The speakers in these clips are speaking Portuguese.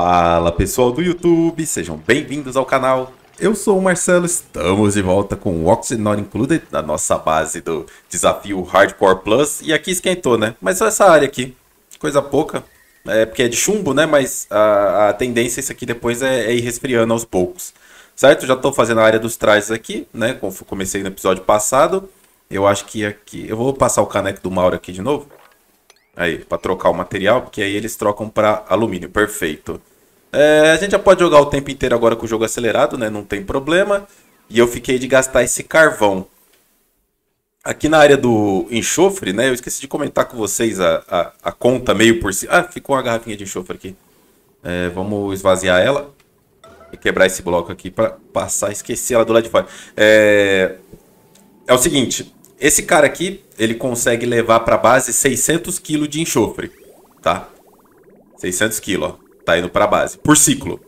Fala pessoal do YouTube, sejam bem-vindos ao canal. Eu sou o Marcelo, estamos de volta com o Oxygen Not Included na nossa base do desafio Hardcore Plus. E aqui esquentou, né? Mas só essa área aqui, coisa pouca. É porque é de chumbo, né? Mas a, a tendência é isso aqui depois é, é, ir resfriando aos poucos. Certo? Já estou fazendo a área dos trajes aqui, né? Como comecei no episódio passado. Eu acho que aqui... Eu vou passar o caneco do Mauro aqui de novo. Aí, para trocar o material, porque aí eles trocam para alumínio, perfeito. É, a gente já pode jogar o tempo inteiro agora com o jogo acelerado, né? Não tem problema. E eu fiquei de gastar esse carvão. Aqui na área do enxofre, né? Eu esqueci de comentar com vocês a, a, a conta meio por cima. Ah, ficou uma garrafinha de enxofre aqui. É, vamos esvaziar ela. E quebrar esse bloco aqui para passar. Esqueci ela do lado de fora. É, é o seguinte. Esse cara aqui, ele consegue levar para base 600 kg de enxofre, tá? 600 kg, ó tá indo para base, por ciclo,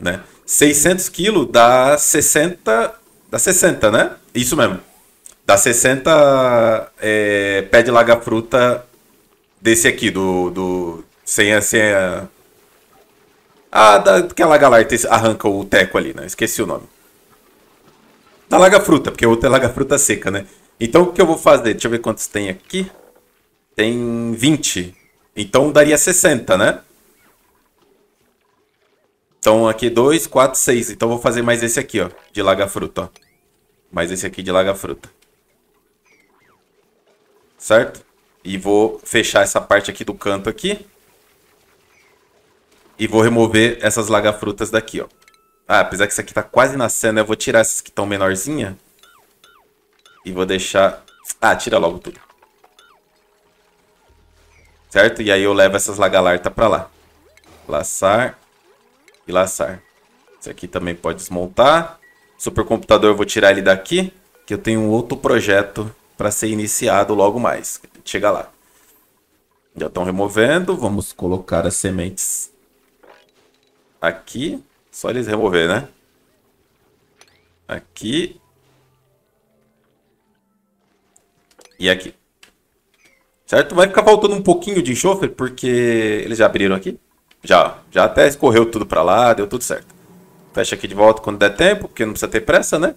né? 600 quilos dá 60, dá 60, né? Isso mesmo. Dá 60 é, pé de laga-fruta desse aqui, do, do sem a, sem a, a daquela galarta arranca o teco ali, né? Esqueci o nome. Da laga-fruta, porque o outro é laga-fruta seca, né? Então o que eu vou fazer? Deixa eu ver quantos tem aqui. Tem 20. Então daria 60, né? Então aqui 2, 4, 6. Então vou fazer mais esse aqui, ó. De laga-fruta, ó. Mais esse aqui de laga-fruta. Certo? E vou fechar essa parte aqui do canto aqui. E vou remover essas laga-frutas daqui, ó. Ah, apesar que isso aqui tá quase nascendo, eu vou tirar essas que estão menorzinha. E vou deixar... Ah, tira logo tudo. Certo? E aí eu levo essas lagalarta pra lá. Laçar e laçar. Esse aqui também pode desmontar. Supercomputador eu vou tirar ele daqui, que eu tenho um outro projeto para ser iniciado logo mais. Chega lá. Já estão removendo, vamos colocar as sementes aqui. Só eles remover, né? Aqui. E aqui. Certo? Vai ficar faltando um pouquinho de enxofre, porque eles já abriram aqui. Já, já até escorreu tudo para lá, deu tudo certo. Fecha aqui de volta quando der tempo, porque não precisa ter pressa, né?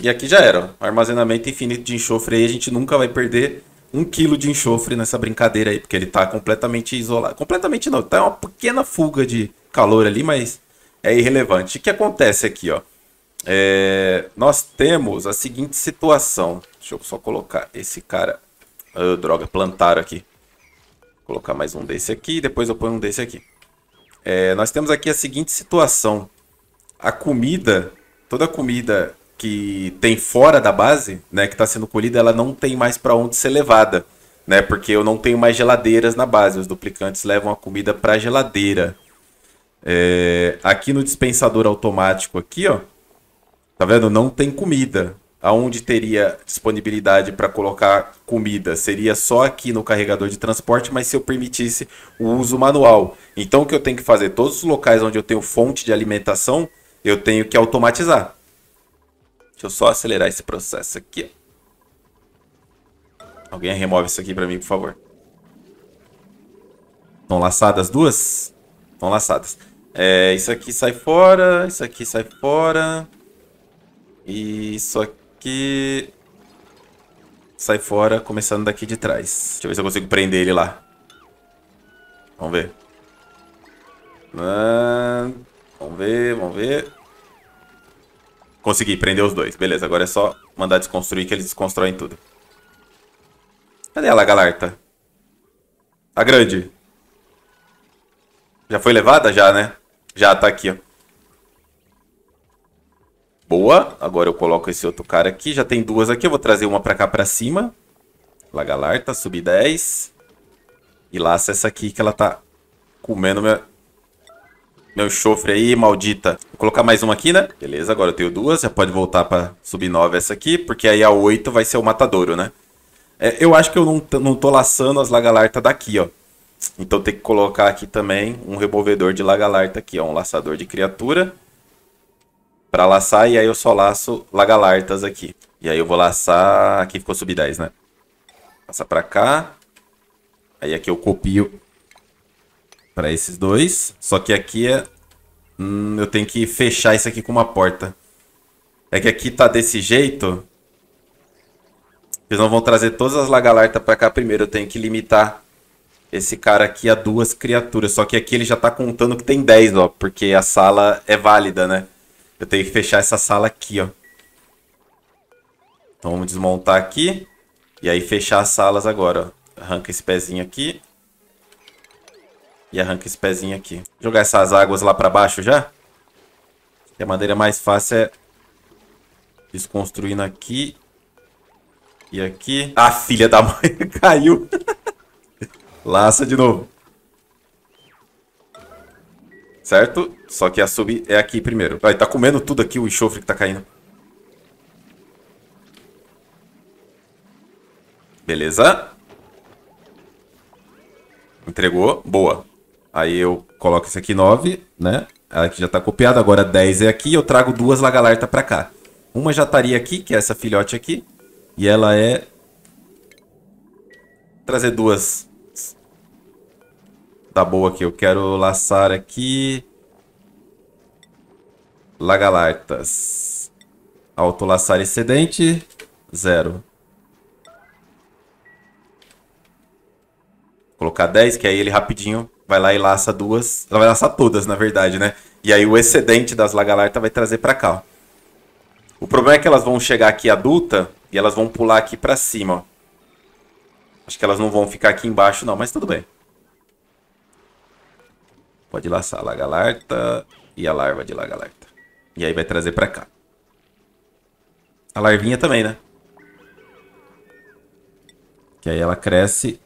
E aqui já era. Armazenamento infinito de enxofre aí, a gente nunca vai perder um quilo de enxofre nessa brincadeira aí, porque ele tá completamente isolado. Completamente não, tá uma pequena fuga de calor ali, mas é irrelevante. O que acontece aqui, ó? É... nós temos a seguinte situação. Deixa eu só colocar esse cara. Oh, droga, plantaram aqui. Vou colocar mais um desse aqui, depois eu ponho um desse aqui. É, nós temos aqui a seguinte situação: a comida, toda a comida que tem fora da base, né, que está sendo colhida, ela não tem mais para onde ser levada, né? Porque eu não tenho mais geladeiras na base. Os duplicantes levam a comida para geladeira. É, aqui no dispensador automático aqui, ó, tá vendo? Não tem comida aonde teria disponibilidade para colocar comida seria só aqui no carregador de transporte, mas se eu permitisse o uso manual. Então o que eu tenho que fazer? Todos os locais onde eu tenho fonte de alimentação, eu tenho que automatizar. Deixa eu só acelerar esse processo aqui. Alguém remove isso aqui para mim, por favor. Estão laçadas duas? Estão laçadas. É, isso aqui sai fora, isso aqui sai fora. Isso aqui Sai fora, começando daqui de trás. Deixa eu ver se eu consigo prender ele lá. Vamos ver. vamos ver, vamos ver. Consegui prender os dois. Beleza, agora é só mandar desconstruir que eles desconstroem tudo. Cadê ela, galarta? A grande. Já foi levada? Já, né? Já, tá aqui, ó. Boa. Agora eu coloco esse outro cara aqui. Já tem duas aqui. Eu vou trazer uma pra cá pra cima. Lagalarta, sub 10. E laça essa aqui que ela tá comendo meu, meu chofre aí, maldita. Vou colocar mais uma aqui, né? Beleza, agora eu tenho duas. Já pode voltar pra sub 9 essa aqui. Porque aí a 8 vai ser o matadouro, né? É, eu acho que eu não, não tô laçando as lagalarta daqui, ó. Então tem que colocar aqui também um removedor de lagalarta aqui, ó. Um laçador de criatura para laçar e aí eu só laço lagalartas aqui. E aí eu vou laçar, aqui ficou sub 10, né? Passa para cá. Aí aqui eu copio para esses dois, só que aqui é hum, eu tenho que fechar isso aqui com uma porta. É que aqui tá desse jeito. Eles não vão trazer todas as lagalartas para cá primeiro, eu tenho que limitar esse cara aqui a duas criaturas. Só que aqui ele já tá contando que tem 10, ó, porque a sala é válida, né? Eu tenho que fechar essa sala aqui, ó. Então vamos desmontar aqui. E aí fechar as salas agora, ó. Arranca esse pezinho aqui. E arranca esse pezinho aqui. Jogar essas águas lá pra baixo já. E a maneira mais fácil é desconstruindo aqui. E aqui. Ah, filha da mãe, caiu. Laça de novo certo? Só que a sub é aqui primeiro. Vai, tá comendo tudo aqui o enxofre que tá caindo. Beleza. Entregou. Boa. Aí eu coloco isso aqui 9, né? Ela já tá copiada. Agora 10 é aqui. Eu trago duas lagalarta pra cá. Uma já estaria aqui, que é essa filhote aqui. E ela é... Trazer duas Tá boa aqui. Eu quero laçar aqui. Lagalartas. Autolaçar excedente. Zero. colocar 10, que aí ele rapidinho vai lá e laça duas. Ela vai laçar todas, na verdade, né? E aí o excedente das lagalartas vai trazer pra cá, ó. O problema é que elas vão chegar aqui adulta e elas vão pular aqui pra cima, ó. Acho que elas não vão ficar aqui embaixo não, mas tudo bem. Pode laçar a lagalarta e a larva de lagalarta. E aí vai trazer pra cá. A larvinha também, né? Que aí ela cresce.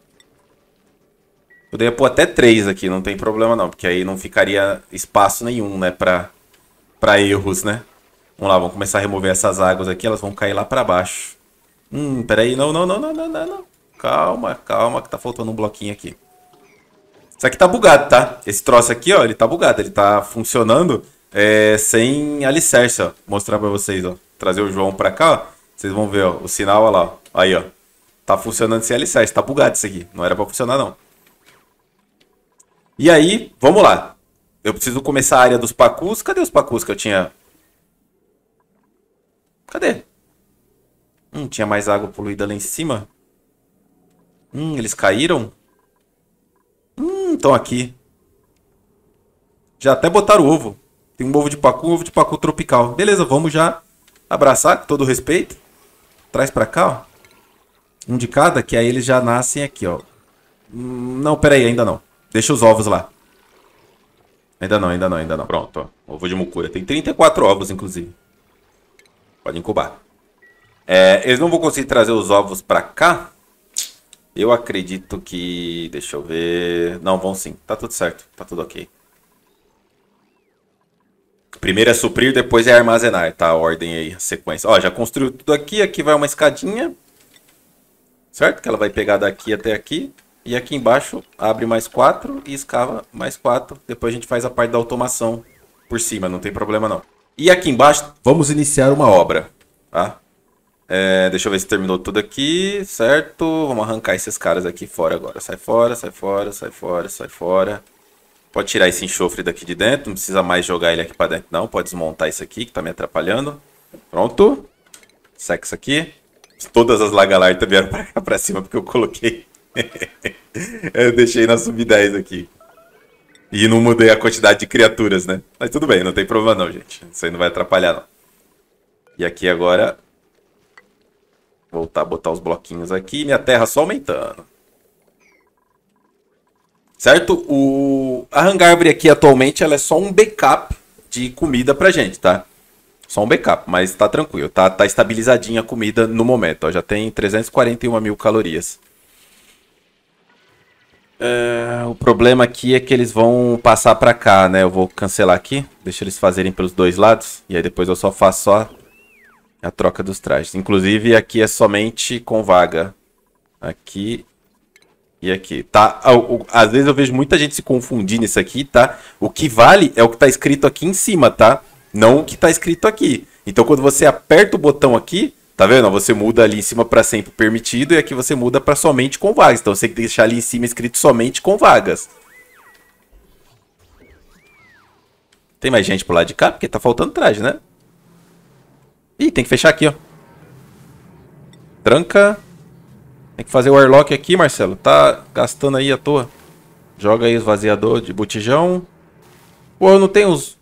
Poderia pôr até três aqui, não tem problema não. Porque aí não ficaria espaço nenhum, né? Pra, pra erros, né? Vamos lá, vamos começar a remover essas águas aqui. Elas vão cair lá pra baixo. Hum, peraí. Não, não, não, não, não, não. Calma, calma que tá faltando um bloquinho aqui. Isso aqui tá bugado, tá? Esse troço aqui, ó, ele tá bugado, ele tá funcionando é, sem alicerce, ó. Vou mostrar pra vocês, ó. Trazer o João pra cá, ó. Vocês vão ver, ó, o sinal, ó lá, ó. Aí, ó. Tá funcionando sem alicerce, tá bugado isso aqui. Não era pra funcionar, não. E aí, vamos lá. Eu preciso começar a área dos pacus. Cadê os pacus que eu tinha? Cadê? Hum, tinha mais água poluída lá em cima. Hum, eles caíram? estão hum, aqui. Já até botaram o ovo. Tem um ovo de pacu, um ovo de pacu tropical. Beleza, vamos já abraçar com todo respeito. Traz pra cá, ó. Um de cada, que aí eles já nascem aqui, ó. Hum, não, peraí, ainda não. Deixa os ovos lá. Ainda não, ainda não, ainda não. Pronto, ó. Ovo de mucura. Tem 34 ovos, inclusive. Pode incubar. É, eles não vão conseguir trazer os ovos pra cá, eu acredito que. Deixa eu ver. Não, vão sim. Tá tudo certo. Tá tudo ok. Primeiro é suprir, depois é armazenar. Tá a ordem aí, a sequência. Ó, já construiu tudo aqui. Aqui vai uma escadinha. Certo? Que ela vai pegar daqui até aqui. E aqui embaixo abre mais quatro e escava mais quatro. Depois a gente faz a parte da automação por cima. Não tem problema não. E aqui embaixo vamos iniciar uma obra. Tá? É, deixa eu ver se terminou tudo aqui, certo? Vamos arrancar esses caras aqui fora agora. Sai fora, sai fora, sai fora, sai fora. Pode tirar esse enxofre daqui de dentro, não precisa mais jogar ele aqui pra dentro não. Pode desmontar isso aqui que tá me atrapalhando. Pronto. Seca isso aqui. Todas as lagalartas vieram pra cá pra cima porque eu coloquei. eu deixei na sub-10 aqui. E não mudei a quantidade de criaturas, né? Mas tudo bem, não tem problema não, gente. Isso aí não vai atrapalhar não. E aqui agora Voltar a botar os bloquinhos aqui. Minha terra só aumentando. Certo? O... A Hangar Árvore aqui atualmente ela é só um backup de comida pra gente, tá? Só um backup, mas tá tranquilo. Tá, tá estabilizadinha a comida no momento. Ó, já tem 341 mil calorias. É, o problema aqui é que eles vão passar pra cá, né? Eu vou cancelar aqui. Deixa eles fazerem pelos dois lados. E aí depois eu só faço só a troca dos trajes. Inclusive, aqui é somente com vaga. Aqui e aqui, tá? Ah, às vezes eu vejo muita gente se confundindo nisso aqui, tá? O que vale é o que tá escrito aqui em cima, tá? Não o que tá escrito aqui. Então, quando você aperta o botão aqui, tá vendo? Você muda ali em cima para sempre permitido e aqui você muda para somente com vagas. Então, você tem que deixar ali em cima escrito somente com vagas. Tem mais gente pro lado de cá? Porque tá faltando traje, né? Ih, tem que fechar aqui, ó. Tranca. Tem que fazer o airlock aqui, Marcelo. Tá gastando aí à toa. Joga aí o esvaziador de botijão. Pô, eu não tenho os...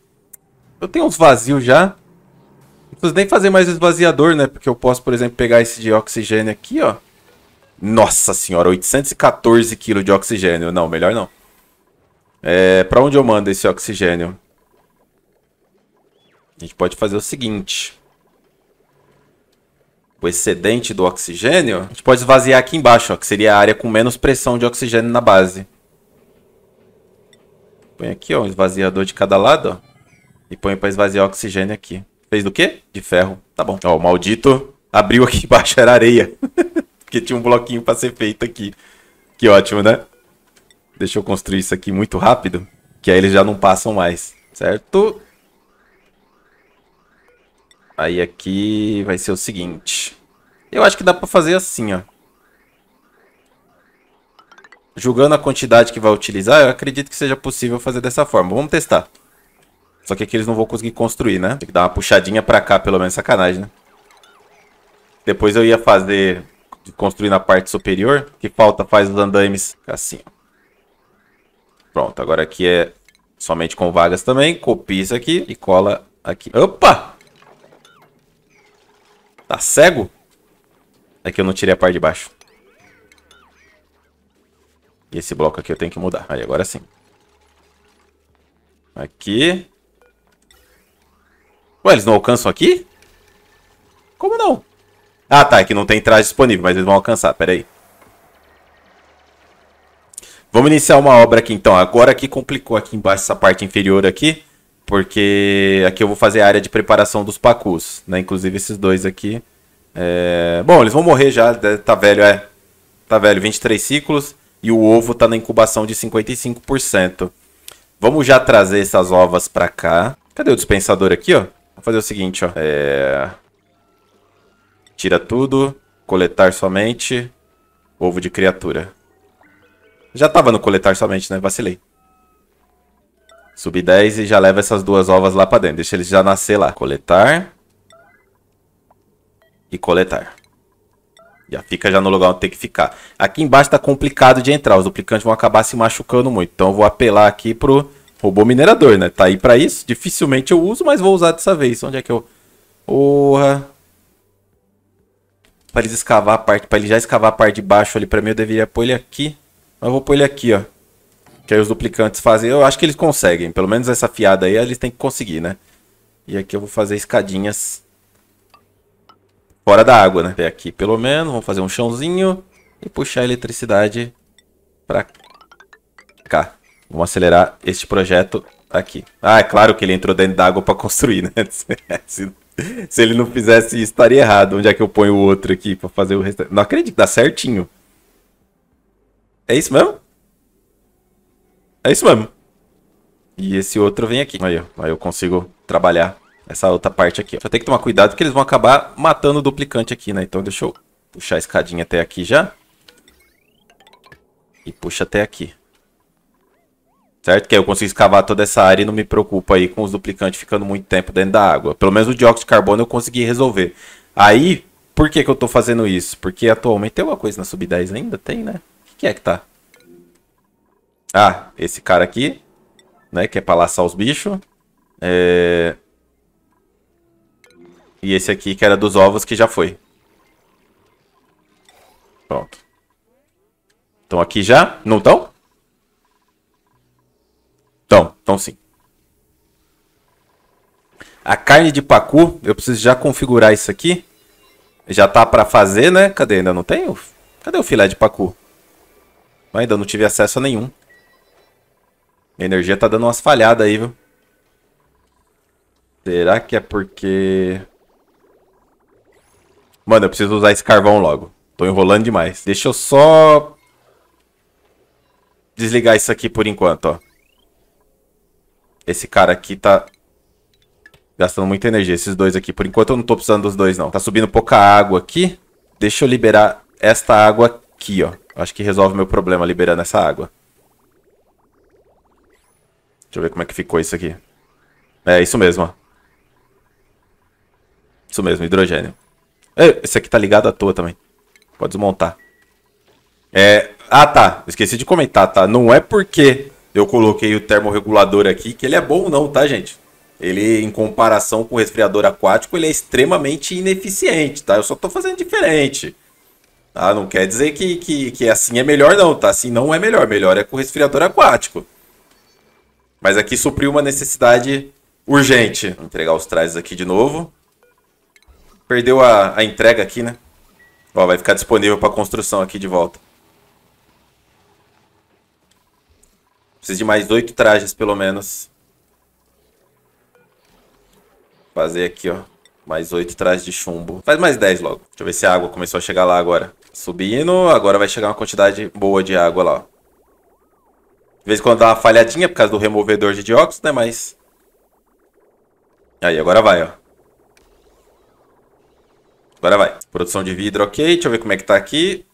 Eu tenho uns vazios já. Não preciso nem fazer mais esvaziador, né? Porque eu posso, por exemplo, pegar esse de oxigênio aqui, ó. Nossa senhora, 814 kg de oxigênio. Não, melhor não. É, pra onde eu mando esse oxigênio? A gente pode fazer o seguinte o excedente do oxigênio, a gente pode esvaziar aqui embaixo, ó, que seria a área com menos pressão de oxigênio na base. Põe aqui, ó, um esvaziador de cada lado, ó. E põe para esvaziar o oxigênio aqui. Fez do quê? De ferro. Tá bom. Ó, o maldito abriu aqui embaixo, era areia. Porque tinha um bloquinho para ser feito aqui. Que ótimo, né? Deixa eu construir isso aqui muito rápido, que aí eles já não passam mais, certo? Aí aqui vai ser o seguinte. Eu acho que dá pra fazer assim, ó. Julgando a quantidade que vai utilizar, eu acredito que seja possível fazer dessa forma. Vamos testar. Só que aqui eles não vão conseguir construir, né? Tem que dar uma puxadinha pra cá, pelo menos. Sacanagem, né? Depois eu ia fazer... Construir na parte superior. Que falta faz os andames assim, Pronto, agora aqui é somente com vagas também. Copia isso aqui e cola aqui. Opa! Tá cego? É que eu não tirei a parte de baixo. E esse bloco aqui eu tenho que mudar. Aí, agora sim. Aqui. Ué, eles não alcançam aqui? Como não? Ah, tá. Aqui não tem traje disponível, mas eles vão alcançar. Pera aí. Vamos iniciar uma obra aqui, então. Agora que complicou aqui embaixo essa parte inferior aqui porque aqui eu vou fazer a área de preparação dos pacus, né? Inclusive esses dois aqui. É... Bom, eles vão morrer já, né? tá velho, é. Tá velho, 23 ciclos e o ovo tá na incubação de 55%. Vamos já trazer essas ovas pra cá. Cadê o dispensador aqui, ó? Vou fazer o seguinte, ó. É... Tira tudo, coletar somente, ovo de criatura. Já tava no coletar somente, né? Vacilei. Sub-10 e já leva essas duas ovas lá pra dentro. Deixa eles já nascer lá. Coletar. E coletar. Já fica já no lugar onde tem que ficar. Aqui embaixo tá complicado de entrar. Os duplicantes vão acabar se machucando muito. Então eu vou apelar aqui pro robô minerador, né? Tá aí pra isso. Dificilmente eu uso, mas vou usar dessa vez. Onde é que eu... Porra... Pra eles escavar a parte... Pra ele já escavar a parte de baixo ali pra mim, eu deveria pôr ele aqui. Mas eu vou pôr ele aqui, ó. Que aí os duplicantes fazem. Eu acho que eles conseguem. Pelo menos essa fiada aí eles têm que conseguir, né? E aqui eu vou fazer escadinhas fora da água, né? Até aqui pelo menos. Vamos fazer um chãozinho e puxar a eletricidade pra cá. Vamos acelerar este projeto aqui. Ah, é claro que ele entrou dentro da água pra construir, né? Se, se ele não fizesse isso, estaria errado. Onde é que eu ponho o outro aqui pra fazer o restante? Não acredito, dá certinho. É isso mesmo? É isso mesmo. E esse outro vem aqui. Aí, ó. Aí eu consigo trabalhar essa outra parte aqui. Só tem que tomar cuidado porque eles vão acabar matando o duplicante aqui, né? Então deixa eu puxar a escadinha até aqui já. E puxa até aqui. Certo? Que aí eu consigo escavar toda essa área e não me preocupa aí com os duplicantes ficando muito tempo dentro da água. Pelo menos o dióxido de carbono eu consegui resolver. Aí, por que que eu tô fazendo isso? Porque atualmente tem uma coisa na sub-10 ainda? Tem, né? O que, que é que tá? Ah, esse cara aqui, né? Que é pra laçar os bichos. É... E esse aqui que era dos ovos que já foi. Pronto. Estão aqui já? Não estão? Estão, estão sim. A carne de pacu, eu preciso já configurar isso aqui. Já tá para fazer, né? Cadê? Ainda não tenho? Cadê o filé de pacu? Ainda não tive acesso a nenhum. A energia tá dando umas falhadas aí, viu? Será que é porque... Mano, eu preciso usar esse carvão logo. Tô enrolando demais. Deixa eu só... Desligar isso aqui por enquanto, ó. Esse cara aqui tá... Gastando muita energia, esses dois aqui. Por enquanto eu não tô precisando dos dois, não. Tá subindo pouca água aqui. Deixa eu liberar esta água aqui, ó. Acho que resolve meu problema liberando essa água. Deixa eu ver como é que ficou isso aqui. É, isso mesmo, ó. Isso mesmo, hidrogênio. É, esse aqui tá ligado à toa também. Pode desmontar. É... Ah, tá. Esqueci de comentar, tá? Não é porque eu coloquei o termorregulador aqui que ele é bom não, tá, gente? Ele, em comparação com o resfriador aquático, ele é extremamente ineficiente, tá? Eu só tô fazendo diferente. Tá? Não quer dizer que, que, que assim é melhor não, tá? Assim não é melhor. Melhor é com o resfriador aquático. Mas aqui supriu uma necessidade urgente. Vou entregar os trajes aqui de novo. Perdeu a, a entrega aqui, né? Ó, vai ficar disponível para construção aqui de volta. Preciso de mais oito trajes, pelo menos. Fazer aqui, ó. Mais oito trajes de chumbo. Faz mais dez logo. Deixa eu ver se a água começou a chegar lá agora. Subindo, agora vai chegar uma quantidade boa de água lá, ó vez em quando dá uma falhadinha por causa do removedor de dióxido, né? Mas. Aí, agora vai, ó. Agora vai. Produção de vidro, ok. Deixa eu ver como é que tá aqui.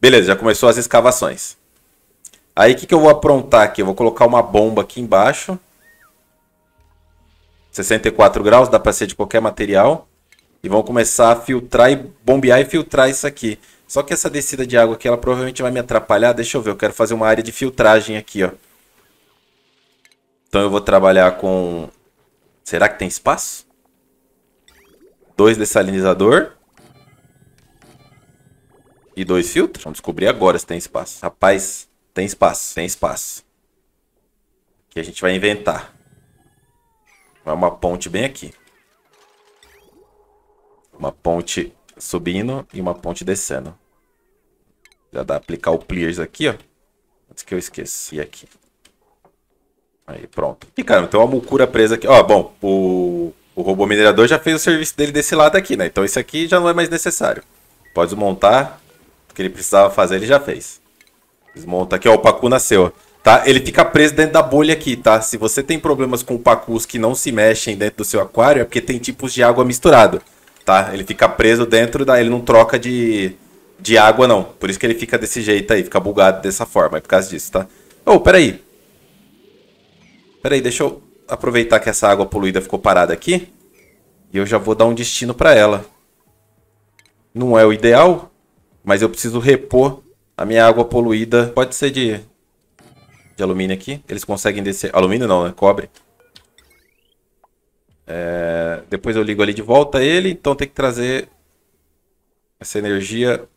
Beleza, já começou as escavações. Aí, o que, que eu vou aprontar aqui? Eu vou colocar uma bomba aqui embaixo. 64 graus, dá pra ser de qualquer material. E vão começar a filtrar e bombear e filtrar isso aqui. Só que essa descida de água aqui, ela provavelmente vai me atrapalhar. Deixa eu ver, eu quero fazer uma área de filtragem aqui, ó. Então eu vou trabalhar com... Será que tem espaço? Dois dessalinizador. E dois filtros. Vamos descobrir agora se tem espaço. Rapaz, tem espaço, tem espaço. Que a gente vai inventar. Vai é uma ponte bem aqui. Uma ponte subindo e uma ponte descendo. Já dá aplicar o pliers aqui, ó. Antes que eu esqueça. E aqui. Aí, pronto. E, cara, tem uma mucura presa aqui. Ó, bom, o, o robô minerador já fez o serviço dele desse lado aqui, né? Então isso aqui já não é mais necessário. Pode desmontar. O que ele precisava fazer, ele já fez. Desmonta aqui, ó. O Pacu nasceu, ó tá? Ele fica preso dentro da bolha aqui, tá? Se você tem problemas com pacus que não se mexem dentro do seu aquário, é porque tem tipos de água misturado, tá? Ele fica preso dentro da... Ele não troca de, de água, não. Por isso que ele fica desse jeito aí, fica bugado dessa forma. É por causa disso, tá? oh, peraí. Peraí, deixa eu aproveitar que essa água poluída ficou parada aqui. E eu já vou dar um destino para ela. Não é o ideal, mas eu preciso repor a minha água poluída. Pode ser de, de alumínio aqui. Eles conseguem descer. Alumínio não, né? Cobre. É... Depois eu ligo ali de volta ele. Então tem que trazer essa energia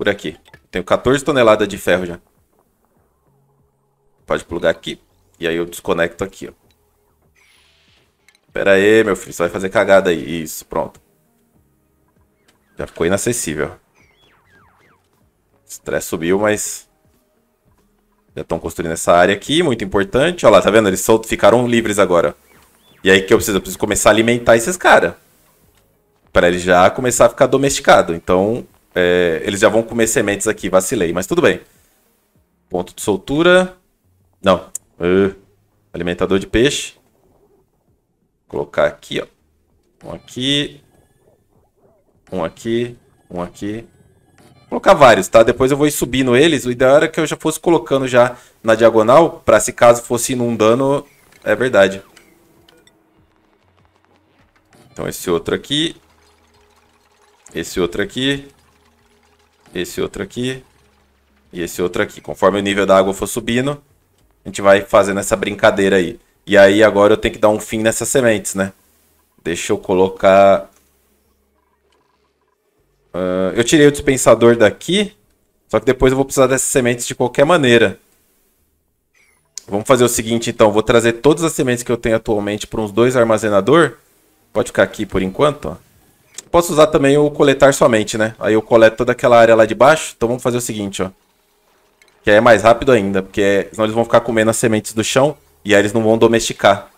por aqui. Tenho 14 toneladas de ferro já. Pode plugar aqui. E aí eu desconecto aqui, ó. Pera aí, meu filho. Você vai fazer cagada aí. Isso, pronto. Já ficou inacessível. Estresse subiu, mas... Já estão construindo essa área aqui, muito importante. Olha lá, tá vendo? Eles soltam, ficaram livres agora. E aí o que eu preciso? Eu preciso começar a alimentar esses caras. Pra eles já começar a ficar domesticado. Então, é, eles já vão comer sementes aqui, vacilei, mas tudo bem. Ponto de soltura. Não. Uh, alimentador de peixe. Vou colocar aqui, ó. Um aqui. Um aqui. Um aqui. Vou colocar vários, tá? Depois eu vou ir subindo eles. O ideal era que eu já fosse colocando já na diagonal, pra se caso fosse inundando, é verdade. Então esse outro aqui. Esse outro aqui esse outro aqui e esse outro aqui. Conforme o nível da água for subindo, a gente vai fazendo essa brincadeira aí. E aí agora eu tenho que dar um fim nessas sementes, né? Deixa eu colocar... Uh, eu tirei o dispensador daqui, só que depois eu vou precisar dessas sementes de qualquer maneira. Vamos fazer o seguinte, então. Vou trazer todas as sementes que eu tenho atualmente para uns dois armazenador. Pode ficar aqui por enquanto, ó. Posso usar também o coletar somente, né? Aí eu coleto toda aquela área lá de baixo. Então vamos fazer o seguinte, ó. Que aí é mais rápido ainda, porque senão eles vão ficar comendo as sementes do chão e aí eles não vão domesticar.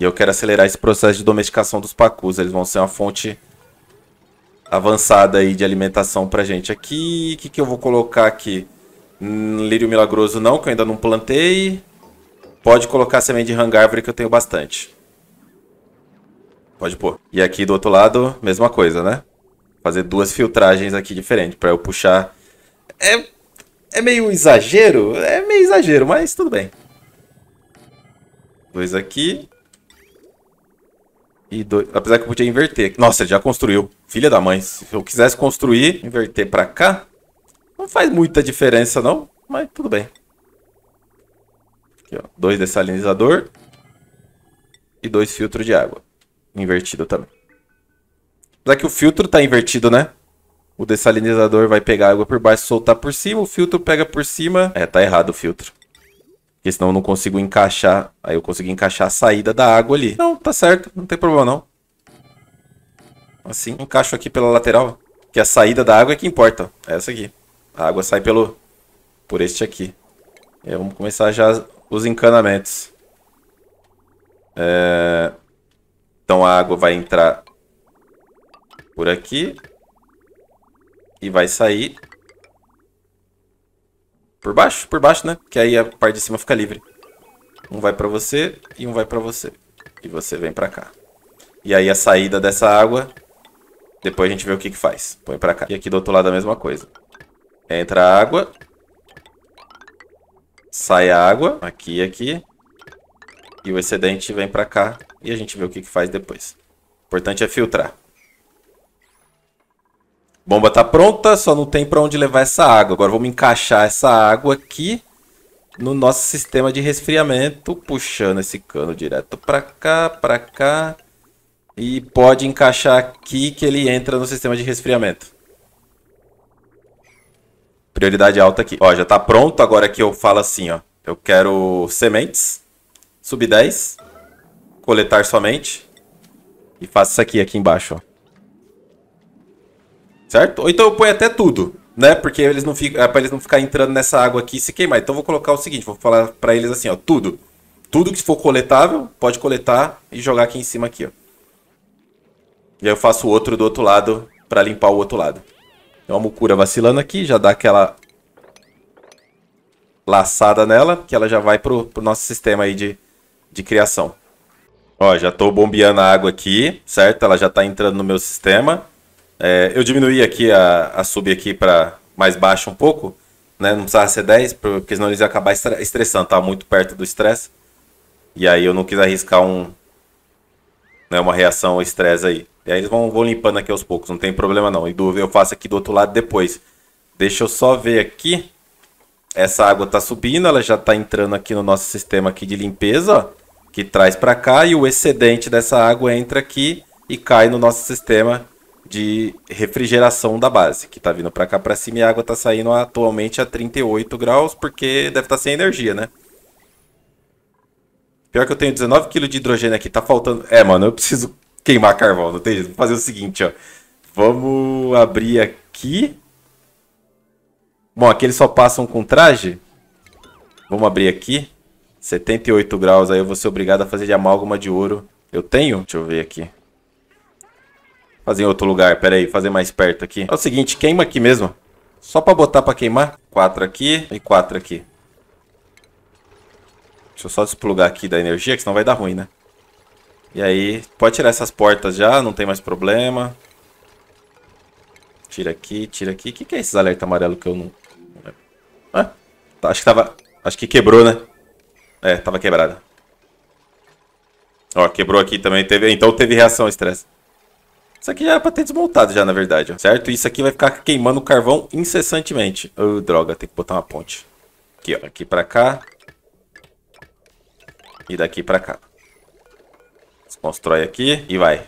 E eu quero acelerar esse processo de domesticação dos pacus. Eles vão ser uma fonte avançada aí de alimentação pra gente. Aqui, o que, que eu vou colocar aqui? Hum, lírio milagroso não, que eu ainda não plantei. Pode colocar semente de hangárvore que eu tenho bastante. Pode pôr. E aqui do outro lado, mesma coisa, né? Fazer duas filtragens aqui diferentes para eu puxar. É, é meio exagero? É meio exagero, mas tudo bem. Dois aqui. E dois... Apesar que eu podia inverter. Nossa, ele já construiu. Filha da mãe. Se eu quisesse construir, inverter pra cá, não faz muita diferença não, mas tudo bem. Aqui, ó. Dois dessalinizador. E dois filtros de água invertido também. Apesar que o filtro está invertido, né? O dessalinizador vai pegar a água por baixo e soltar por cima. O filtro pega por cima. É, tá errado o filtro. Porque senão eu não consigo encaixar. Aí eu consigo encaixar a saída da água ali. Não, tá certo. Não tem problema, não. Assim, encaixo aqui pela lateral. Que a saída da água é que importa. É essa aqui. A água sai pelo... Por este aqui. aí vamos começar já os encanamentos. É... Então a água vai entrar por aqui e vai sair por baixo, por baixo, né? Que aí a parte de cima fica livre. Um vai para você e um vai para você. E você vem para cá. E aí a saída dessa água, depois a gente vê o que, que faz. Põe para cá. E aqui do outro lado a mesma coisa. Entra a água. Sai a água. Aqui e aqui. E o excedente vem para cá e a gente vê o que, que faz depois. O importante é filtrar. Bomba tá pronta, só não tem para onde levar essa água. Agora vamos encaixar essa água aqui no nosso sistema de resfriamento, puxando esse cano direto para cá, para cá. E pode encaixar aqui que ele entra no sistema de resfriamento. Prioridade alta aqui. Ó, já tá pronto. Agora que eu falo assim, ó. Eu quero sementes. Sub 10. Coletar somente. E faço isso aqui, aqui embaixo, ó. Certo? Ou então eu ponho até tudo, né? Porque eles não ficam, é pra eles não ficar entrando nessa água aqui e se queimar. Então eu vou colocar o seguinte, vou falar pra eles assim, ó. Tudo. Tudo que for coletável, pode coletar e jogar aqui em cima aqui, ó. E aí eu faço o outro do outro lado pra limpar o outro lado. Então a Mucura vacilando aqui, já dá aquela laçada nela, que ela já vai pro, pro nosso sistema aí de de criação. Ó, já estou bombeando a água aqui, certo? Ela já está entrando no meu sistema. É, eu diminuí aqui a, a sub aqui para mais baixo um pouco, né? Não precisava ser 10, porque senão eles iam acabar estressando, tá muito perto do estresse. E aí eu não quis arriscar um, né, uma reação ao estresse aí. E aí eles vão, vão limpando aqui aos poucos, não tem problema não. E dúvida eu faço aqui do outro lado depois. Deixa eu só ver aqui. Essa água está subindo, ela já está entrando aqui no nosso sistema aqui de limpeza, ó que traz para cá e o excedente dessa água entra aqui e cai no nosso sistema de refrigeração da base, que está vindo para cá para cima e a água está saindo atualmente a 38 graus, porque deve estar tá sem energia, né? Pior que eu tenho 19 kg de hidrogênio aqui, tá faltando... É, mano, eu preciso queimar carvão, não tem jeito. Vou fazer o seguinte, ó. Vamos abrir aqui. Bom, aqui eles só passam com traje. Vamos abrir aqui. 78 graus, aí eu vou ser obrigado a fazer de amálgama de ouro. Eu tenho? Deixa eu ver aqui. Fazer em outro lugar, pera aí, fazer mais perto aqui. É o seguinte, queima aqui mesmo. Só pra botar pra queimar. Quatro aqui e quatro aqui. Deixa eu só desplugar aqui da energia, que senão vai dar ruim, né? E aí, pode tirar essas portas já, não tem mais problema. Tira aqui, tira aqui. O que, que é esses alerta amarelo que eu não... Ah, tá, acho que tava... Acho que quebrou, né? É, tava quebrada. Ó, quebrou aqui também. Teve, então teve reação ao estresse. Isso aqui já era pra ter desmontado já, na verdade, ó, certo? Isso aqui vai ficar queimando carvão incessantemente. Oh, droga, tem que botar uma ponte. Aqui, ó. Aqui pra cá. E daqui pra cá. Desconstrói aqui e vai.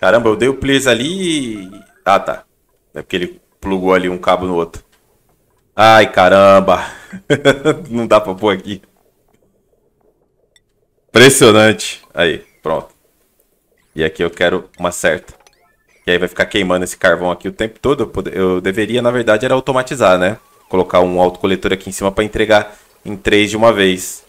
Caramba, eu dei o please ali e... Ah, tá. É porque ele plugou ali um cabo no outro. Ai, caramba. Não dá pra pôr aqui. Impressionante. Aí, pronto. E aqui eu quero uma certa. E aí vai ficar queimando esse carvão aqui o tempo todo. Eu, deveria, na verdade, era automatizar, né? Colocar um autocoletor aqui em cima pra entregar em três de uma vez.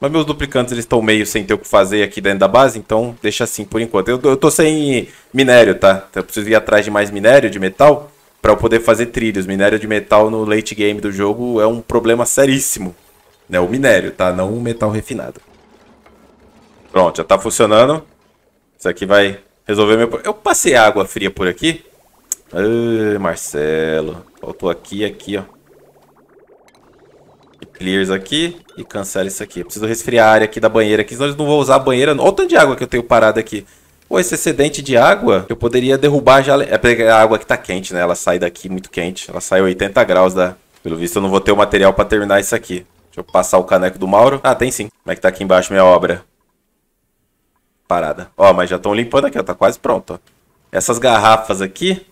Mas meus duplicantes eles estão meio sem ter o que fazer aqui dentro da base, então deixa assim por enquanto. Eu, eu tô sem minério, tá? eu preciso ir atrás de mais minério, de metal para eu poder fazer trilhos. Minério de metal no late game do jogo é um problema seríssimo. Né? O minério, tá? Não o metal refinado. Pronto, já tá funcionando. Isso aqui vai resolver meu... Eu passei água fria por aqui. Ai, Marcelo. Faltou aqui e aqui, ó. E clears aqui e cancela isso aqui. Eu preciso resfriar a área aqui da banheira aqui, senão eles não vão usar a banheira. Olha o tanto de água que eu tenho parada aqui. Pô, esse excedente de água, eu poderia derrubar a É pegar a água que tá quente, né? Ela sai daqui muito quente. Ela sai 80 graus da. Pelo visto, eu não vou ter o material para terminar isso aqui. Deixa eu passar o caneco do Mauro. Ah, tem sim. Como é que tá aqui embaixo minha obra? Parada. Ó, mas já estão limpando aqui, ó. Tá quase pronto, ó. Essas garrafas aqui,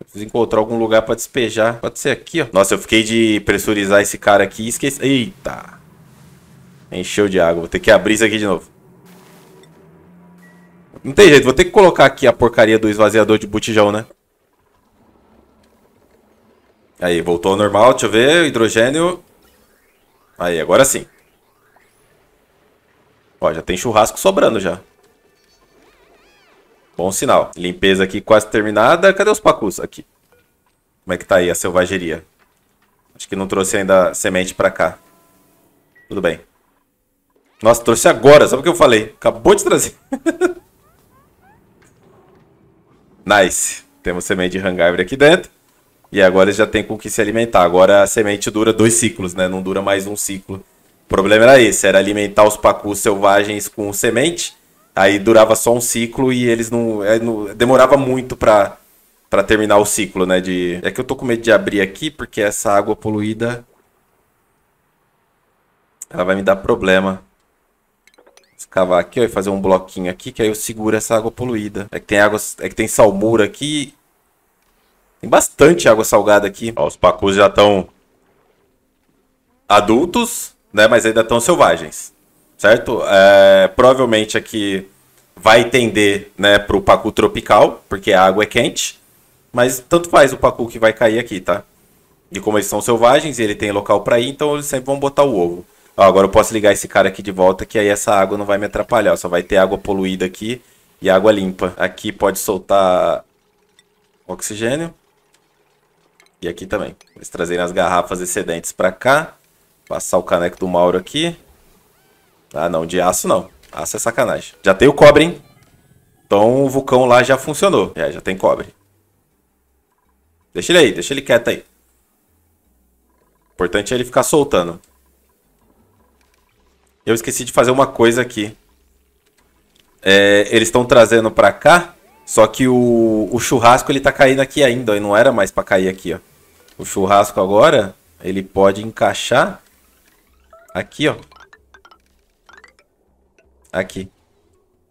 Preciso encontrar algum lugar pra despejar. Pode ser aqui, ó. Nossa, eu fiquei de pressurizar esse cara aqui e esqueci. Eita! Encheu de água. Vou ter que abrir isso aqui de novo. Não tem jeito, vou ter que colocar aqui a porcaria do esvaziador de botijão, né? Aí, voltou ao normal, deixa eu ver, hidrogênio. Aí, agora sim. Ó, já tem churrasco sobrando já. Bom sinal. Limpeza aqui quase terminada. Cadê os pacus? Aqui. Como é que tá aí a selvageria? Acho que não trouxe ainda semente pra cá. Tudo bem. Nossa, trouxe agora, sabe o que eu falei? Acabou de trazer. Nice. Temos semente de Hangivre aqui dentro. E agora eles já tem com o que se alimentar. Agora a semente dura dois ciclos, né? Não dura mais um ciclo. O problema era esse, era alimentar os pacus selvagens com semente. Aí durava só um ciclo e eles não. É, não demorava muito pra, pra terminar o ciclo, né? De... É que eu tô com medo de abrir aqui, porque essa água poluída. Ela vai me dar problema escavar aqui, ó, e fazer um bloquinho aqui, que aí eu seguro essa água poluída. É que tem água, é que tem salmoura aqui. Tem bastante água salgada aqui. Ó, os pacus já estão adultos, né, mas ainda estão selvagens, certo? É, provavelmente aqui vai tender, né, o pacu tropical, porque a água é quente, mas tanto faz o pacu que vai cair aqui, tá? E como eles são selvagens e ele tem local para ir, então eles sempre vão botar o ovo. Ó, agora eu posso ligar esse cara aqui de volta, que aí essa água não vai me atrapalhar. Só vai ter água poluída aqui e água limpa. Aqui pode soltar oxigênio. E aqui também. Eles trazerem as garrafas excedentes para cá. Passar o caneco do Mauro aqui. Ah, não. De aço, não. Aço é sacanagem. Já tem o cobre, hein? Então o vulcão lá já funcionou. É, já tem cobre. Deixa ele aí. Deixa ele quieto aí. O importante é ele ficar soltando. Eu esqueci de fazer uma coisa aqui. É, eles estão trazendo pra cá, só que o, o churrasco ele tá caindo aqui ainda, e não era mais pra cair aqui, ó. O churrasco agora, ele pode encaixar aqui, ó. Aqui.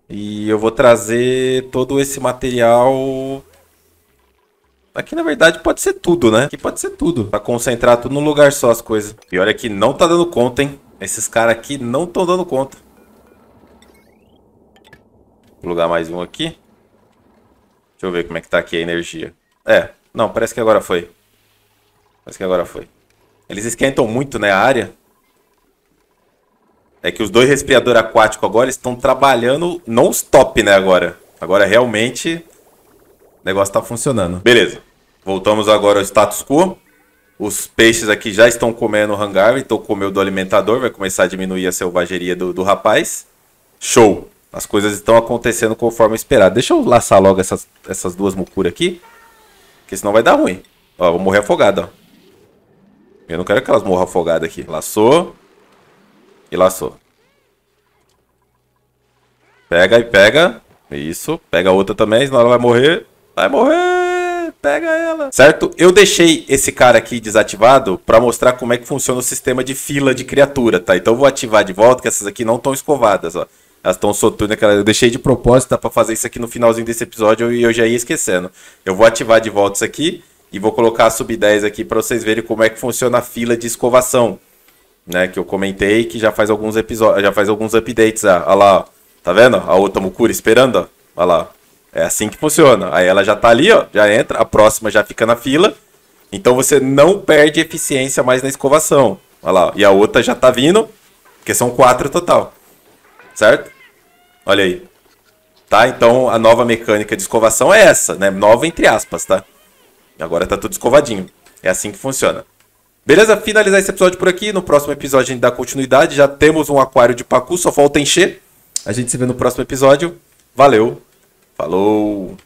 E eu vou trazer todo esse material... Aqui, na verdade, pode ser tudo, né? Aqui pode ser tudo. Pra concentrar tudo num lugar só as coisas. E olha que não tá dando conta, hein? Esses caras aqui não estão dando conta. Vou plugar mais um aqui. Deixa eu ver como é que tá aqui a energia. É, não, parece que agora foi. Parece que agora foi. Eles esquentam muito, né, a área. É que os dois respiradores aquáticos agora estão trabalhando non-stop, né, agora. Agora realmente o negócio tá funcionando. Beleza. Voltamos agora ao status quo. Os peixes aqui já estão comendo o hangar, então comeu do alimentador, vai começar a diminuir a selvageria do, do rapaz. Show! As coisas estão acontecendo conforme esperado. Deixa eu laçar logo essas, essas duas mucuras aqui, porque senão vai dar ruim. Ó, vou morrer afogado, ó. Eu não quero que elas morram afogadas aqui. Laçou. E laçou. Pega e pega. Isso. Pega outra também, senão ela vai morrer. Vai morrer! pega ela. Certo? Eu deixei esse cara aqui desativado para mostrar como é que funciona o sistema de fila de criatura, tá? Então eu vou ativar de volta, que essas aqui não estão escovadas, ó. Elas estão soturnas, que eu deixei de propósito, pra fazer isso aqui no finalzinho desse episódio e eu já ia esquecendo. Eu vou ativar de volta isso aqui e vou colocar a sub-10 aqui para vocês verem como é que funciona a fila de escovação, né? Que eu comentei que já faz alguns episódios, já faz alguns updates, ah, olha lá, ó. tá vendo? A outra Mukura esperando, ó. olha lá, é assim que funciona. Aí ela já tá ali, ó, já entra, a próxima já fica na fila. Então você não perde eficiência mais na escovação. Olha lá, e a outra já tá vindo, porque são quatro total. Certo? Olha aí. Tá? Então a nova mecânica de escovação é essa, né? Nova entre aspas, tá? Agora tá tudo escovadinho. É assim que funciona. Beleza? Finalizar esse episódio por aqui. No próximo episódio a gente dá continuidade. Já temos um aquário de pacu, só falta encher. A gente se vê no próximo episódio. Valeu! Falou!